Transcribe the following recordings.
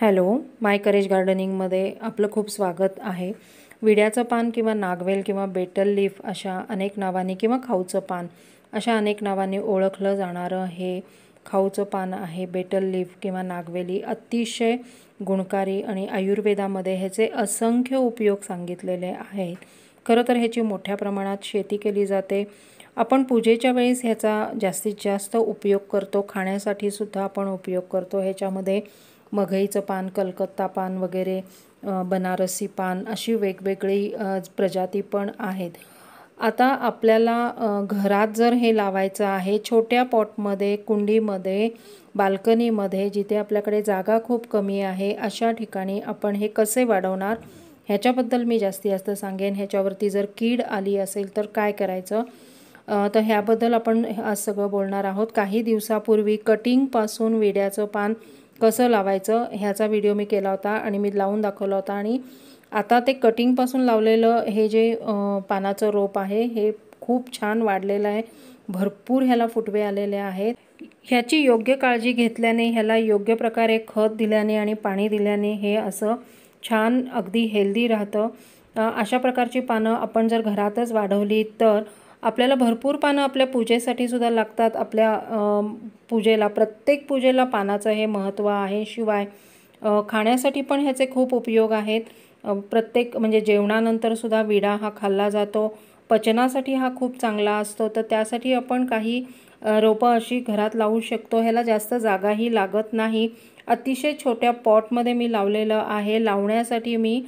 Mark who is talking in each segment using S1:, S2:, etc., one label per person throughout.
S1: hello माय courage गार्डनिंगमध्ये आपलं खूप स्वागत आहे विड्याचं पान किंवा नागवेल किंवा बेटल लीफ अशा अनेक नावांनी किंवा खाऊचं पान अशा अनेक नावांनी ओळखलं जाणारं हे खाऊचं पान आहे बेटल लीफ किंवा नागवेली अतिशय गुणकारी आणि आयुर्वेदामध्ये ह्याचे असंख्य उपयोग सांगितलेले आहेत खरं तर ह्याची मोठ्या प्रमाणात शेती केली जाते आपण पूजेच्या वेळेस ह्याचा जास्तीत जास्त उपयोग करतो खाण्यासाठी सुद्धा आपण उपयोग करतो ह्याच्यामध्ये मघईचं पान कलकत्ता पान वगैरे बनारसी पान अशी वेगवेगळी प्रजाती पण आहेत आता आपल्याला घरात जर हे लावायचं आहे छोट्या पॉटमध्ये कुंडीमध्ये बाल्कनीमध्ये जिथे आपल्याकडे जागा खूप कमी आहे अशा ठिकाणी आपण हे कसे वाढवणार ह्याच्याबद्दल मी जास्ती जास्त सांगेन ह्याच्यावरती जर कीड आली असेल तर काय करायचं तर ह्याबद्दल आपण आज सगळं बोलणार आहोत काही दिवसापूर्वी कटिंगपासून विड्याचं पान कसं लावायचं ह्याचा व्हिडिओ मी केला होता आणि मी लावून दाखवला होता आणि आता ते कटिंगपासून लावलेलं हे जे पानाचं रोप आहे हे खूप छान वाढलेलं आहे भरपूर ह्याला फुटवे आलेले आहेत ह्याची योग्य काळजी घेतल्याने ह्याला योग्य प्रकारे खत दिल्याने आणि पाणी दिल्याने हे असं छान अगदी हेल्दी राहतं अशा प्रकारची पानं आपण जर घरातच वाढवली तर आपल्याला भरपूर पानं आपल्या पूजेसाठी सुद्धा लागतात आपल्या पूजेला प्रत्येक पूजेला पानाचं हे महत्त्व आहे शिवाय खाण्यासाठी पण ह्याचे खूप उपयोग आहेत प्रत्येक म्हणजे जेवणानंतरसुद्धा विडा हा खाल्ला जातो पचनासाठी हा खूप चांगला असतो तर त्यासाठी आपण काही रोपं अशी घरात लावू शकतो ह्याला जास्त जागाही लागत नाही अतिशय छोट्या पॉटमध्ये मी लावलेलं आहे लावण्यासाठी मी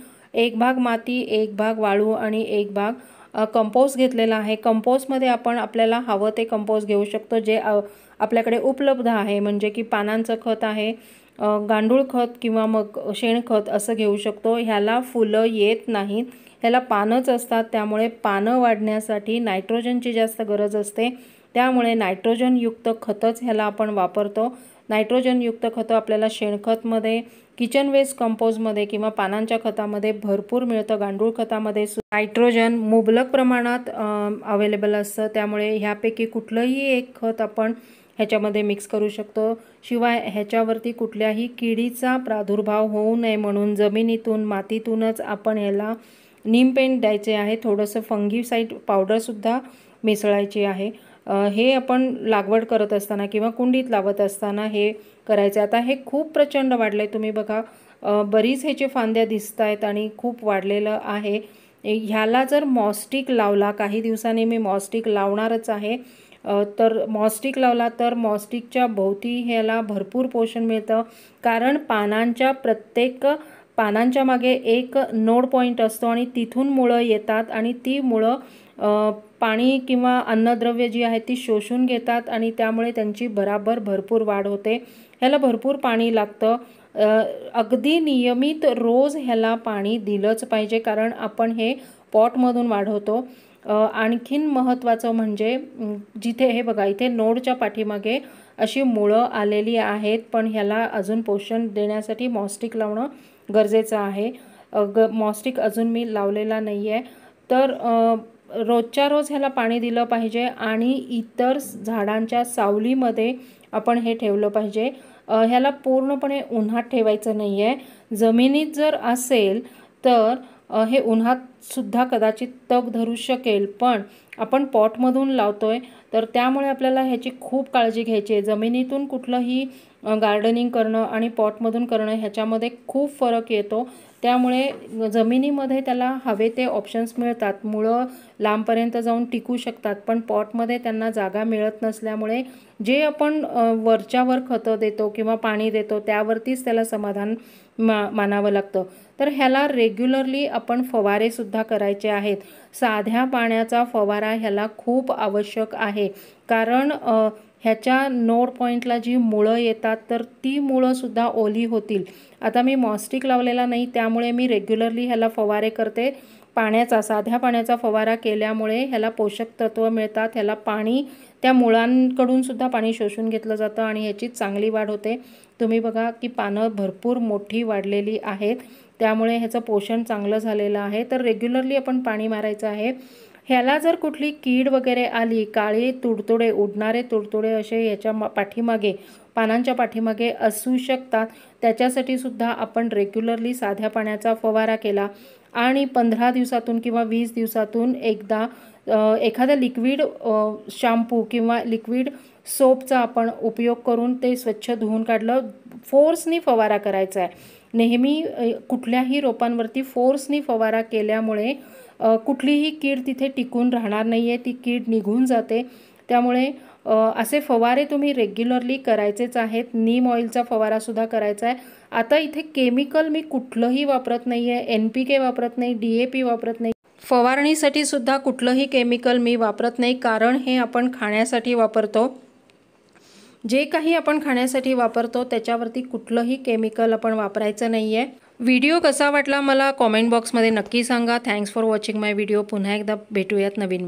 S1: एक भाग माती एक भाग वाळू आणि एक भाग कंपोस्ट घेतलेला आहे कंपोजमध्ये आपण आपल्याला हवं ते कंपोज घेऊ शकतो जे आपल्याकडे उपलब्ध आहे म्हणजे की पानांचं खत आहे गांडूळ खत किंवा मग शेणखत असं घेऊ शकतो ह्याला फुलं येत नाहीत ह्याला पानंच असतात त्यामुळे पानं वाढण्यासाठी नायट्रोजनची जास्त गरज असते त्यामुळे नायट्रोजनयुक्त खतच ह्याला आपण वापरतो नायट्रोजनयुक्त खतं आपल्याला शेणखतमध्ये किचन वेस्ट कंपोजमध्ये किंवा पानांच्या खतामध्ये भरपूर मिळतं गांडूळ खतामध्ये नायट्रोजन मुबलक प्रमाणात अवेलेबल असतं त्यामुळे ह्यापैकी कुठलंही एक खत आपण ह्याच्यामध्ये मिक्स करू शकतो शिवाय ह्याच्यावरती कुठल्याही किडीचा प्रादुर्भाव होऊ नये म्हणून जमिनीतून मातीतूनच आपण ह्याला नीम पेंट द्यायचे आहे थोडंसं फंगीसाईड पावडरसुद्धा मिसळायची आहे हे आपण लागवड करत असताना किंवा कुंडीत लावत असताना हे करायचं आता हे खूप प्रचंड वाढलं आहे तुम्ही बघा बरीच ह्याचे फांद्या दिसत आहेत आणि खूप वाढलेलं आहे ह्याला जर मॉस्टिक लावला काही दिवसांनी मी मॉस्टिक लावणारच आहे तर मॉस्टिक लावला तर मॉस्टिकच्या भोवती ह्याला भरपूर पोषण मिळतं कारण पानांच्या प्रत्येक पानांच्या मागे एक नोड पॉईंट असतो आणि तिथून मुळं येतात आणि ती मुळं पाणी किंवा अन्नद्रव्य जी आहेत ती शोषून घेतात आणि त्यामुळे त्यांची बराबर भरपूर वाढ होते ह्याला भरपूर पाणी लागतं अगदी नियमित रोज ह्याला पाणी दिलंच पाहिजे कारण आपण हे पॉटमधून वाढवतो आणखीन महत्त्वाचं म्हणजे जिथे हे बघा इथे नोडच्या पाठीमागे अशी मुळं आलेली आहेत पण ह्याला अजून पोषण देण्यासाठी मॉस्टिक लावणं गरजेचं आहे ग मॉस्टिक अजून मी लावलेला नाही आहे तर रोजच्या रोज ह्याला पाणी दिलं पाहिजे आणि इतर झाडांच्या सावलीमध्ये आपण हे ठेवलं पाहिजे ह्याला पूर्णपणे उन्हात ठेवायचं नाही आहे जमिनीत जर असेल तर हे उन्हात सुद्धा कदाचित तग धरू शकेल पण आपण पॉटमधून लावतो आहे तर त्यामुळे आपल्याला ह्याची खूप काळजी घ्यायची आहे जमिनीतून कुठलंही गार्डनिंग करणं आणि पॉटमधून करणं ह्याच्यामध्ये खूप फरक येतो त्यामुळे जमिनीमध्ये त्याला हवे ते ऑप्शन्स मिळतात मुळं लांबपर्यंत जाऊन टिकू शकतात पण पॉटमध्ये त्यांना जागा मिळत नसल्यामुळे जे आपण वरच्यावर खतं देतो किंवा पाणी देतो त्यावरतीच त्याला समाधान मा मानावं लागतं तर ह्याला रेग्युलरली आपण फवारेसुद्धा सुद्धा करायचे आहेत साध्या पाण्याचा फवारा ह्याला खूप आवश्यक आहे कारण ह्याच्या नोड पॉईंटला जी मुळं येतात तर ती मुळंसुद्धा ओली होतील आता मी मॉस्टिक लावलेला नाही त्यामुळे मी रेग्युलरली ह्याला फवारे करते पाण्याचा साध्या पाण्याचा फवारा केल्यामुळे ह्याला पोषक तत्व मिळतात ह्याला पाणी त्या मुळांकडून सुद्धा पाणी शोषून घेतलं जातं आणि ह्याची चांगली वाढ होते तुम्ही बघा की पानं भरपूर मोठी वाढलेली आहेत त्यामुळे ह्याचं पोषण चांगलं झालेलं आहे तर रेग्युलरली आपण पाणी मारायचं आहे ह्याला जर कुठली कीड वगैरे आली काळे तुडतुडे उडणारे तुडतुडे असे याच्या पाठीमागे पानांच्या पाठीमागे असू शकतात त्याच्यासाठी सुद्धा आपण रेग्युलरली साध्या पाण्याचा फवारा केला आणि पंधरा दिवसातून किंवा वीस दिवसातून एकदा एखादा लिक्विड शॅम्पू किंवा लिक्विड सोपचा आपण उपयोग करून ते स्वच्छ धुवून काढलं फोर्सनी फवारा करायचा आहे नेहमी कुठल्याही रोपांवरती फोर्सनी फवारा केल्यामुळे कुठलीही कीड तिथे टिकून राहणार नाही आहे ती कीड निघून जाते त्यामुळे असे फवारे तुम्ही रेग्युलरली करायचेच आहेत नीम ऑइलचा फवारासुद्धा करायचा आहे आता इथे केमिकल मी कुठलंही वापरत नाही आहे एन पी के वापरत नाही डी ए पी वापरत नाही फवारणीसाठी सुद्धा कुठलंही केमिकल मी वापरत नाही कारण हे आपण खाण्यासाठी वापरतो जे काही आपण खाण्यासाठी वापरतो त्याच्यावरती कुठलंही केमिकल आपण वापरायचं नाही आहे व्हिडिओ कसा वाटला मला कॉमेंट बॉक्समध्ये नक्की सांगा thanks for watching my video पुन्हा एकदा भेटूयात नवीन